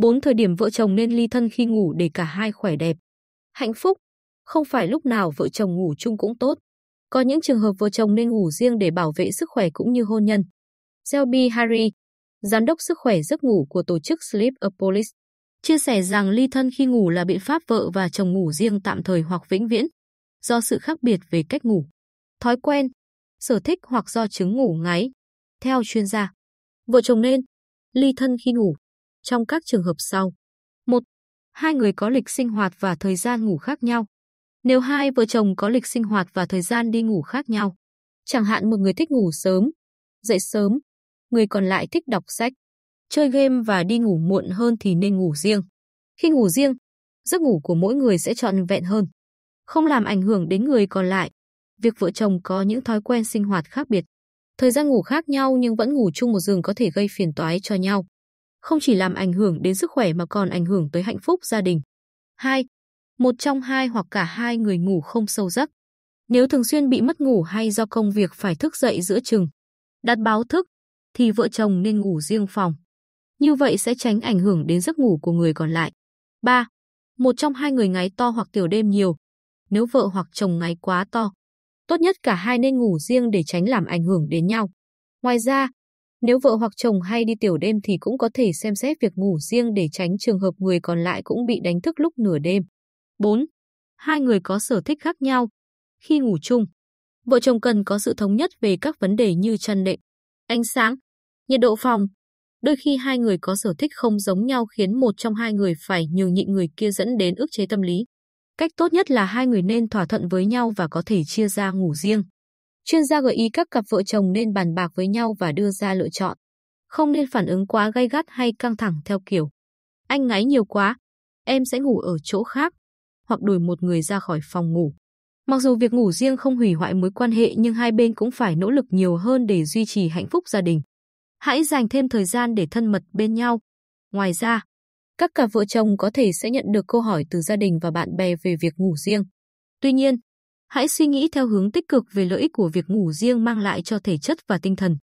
4 thời điểm vợ chồng nên ly thân khi ngủ để cả hai khỏe đẹp. Hạnh phúc, không phải lúc nào vợ chồng ngủ chung cũng tốt. Có những trường hợp vợ chồng nên ngủ riêng để bảo vệ sức khỏe cũng như hôn nhân. Selby Harry, giám đốc sức khỏe giấc ngủ của tổ chức Sleepopolis, chia sẻ rằng ly thân khi ngủ là biện pháp vợ và chồng ngủ riêng tạm thời hoặc vĩnh viễn, do sự khác biệt về cách ngủ, thói quen, sở thích hoặc do chứng ngủ ngáy. Theo chuyên gia, vợ chồng nên ly thân khi ngủ trong các trường hợp sau. một Hai người có lịch sinh hoạt và thời gian ngủ khác nhau. Nếu hai vợ chồng có lịch sinh hoạt và thời gian đi ngủ khác nhau, chẳng hạn một người thích ngủ sớm, dậy sớm, người còn lại thích đọc sách, chơi game và đi ngủ muộn hơn thì nên ngủ riêng. Khi ngủ riêng, giấc ngủ của mỗi người sẽ trọn vẹn hơn, không làm ảnh hưởng đến người còn lại. Việc vợ chồng có những thói quen sinh hoạt khác biệt, thời gian ngủ khác nhau nhưng vẫn ngủ chung một giường có thể gây phiền toái cho nhau không chỉ làm ảnh hưởng đến sức khỏe mà còn ảnh hưởng tới hạnh phúc gia đình. 2. Một trong hai hoặc cả hai người ngủ không sâu giấc. Nếu thường xuyên bị mất ngủ hay do công việc phải thức dậy giữa chừng, đặt báo thức thì vợ chồng nên ngủ riêng phòng. Như vậy sẽ tránh ảnh hưởng đến giấc ngủ của người còn lại. 3. Một trong hai người ngáy to hoặc tiểu đêm nhiều. Nếu vợ hoặc chồng ngáy quá to, tốt nhất cả hai nên ngủ riêng để tránh làm ảnh hưởng đến nhau. Ngoài ra, nếu vợ hoặc chồng hay đi tiểu đêm thì cũng có thể xem xét việc ngủ riêng để tránh trường hợp người còn lại cũng bị đánh thức lúc nửa đêm. 4. Hai người có sở thích khác nhau. Khi ngủ chung, vợ chồng cần có sự thống nhất về các vấn đề như chăn đệm, ánh sáng, nhiệt độ phòng. Đôi khi hai người có sở thích không giống nhau khiến một trong hai người phải nhường nhịn người kia dẫn đến ức chế tâm lý. Cách tốt nhất là hai người nên thỏa thuận với nhau và có thể chia ra ngủ riêng. Chuyên gia gợi ý các cặp vợ chồng nên bàn bạc với nhau và đưa ra lựa chọn. Không nên phản ứng quá gay gắt hay căng thẳng theo kiểu. Anh ngáy nhiều quá, em sẽ ngủ ở chỗ khác, hoặc đuổi một người ra khỏi phòng ngủ. Mặc dù việc ngủ riêng không hủy hoại mối quan hệ nhưng hai bên cũng phải nỗ lực nhiều hơn để duy trì hạnh phúc gia đình. Hãy dành thêm thời gian để thân mật bên nhau. Ngoài ra, các cặp vợ chồng có thể sẽ nhận được câu hỏi từ gia đình và bạn bè về việc ngủ riêng. Tuy nhiên, Hãy suy nghĩ theo hướng tích cực về lợi ích của việc ngủ riêng mang lại cho thể chất và tinh thần.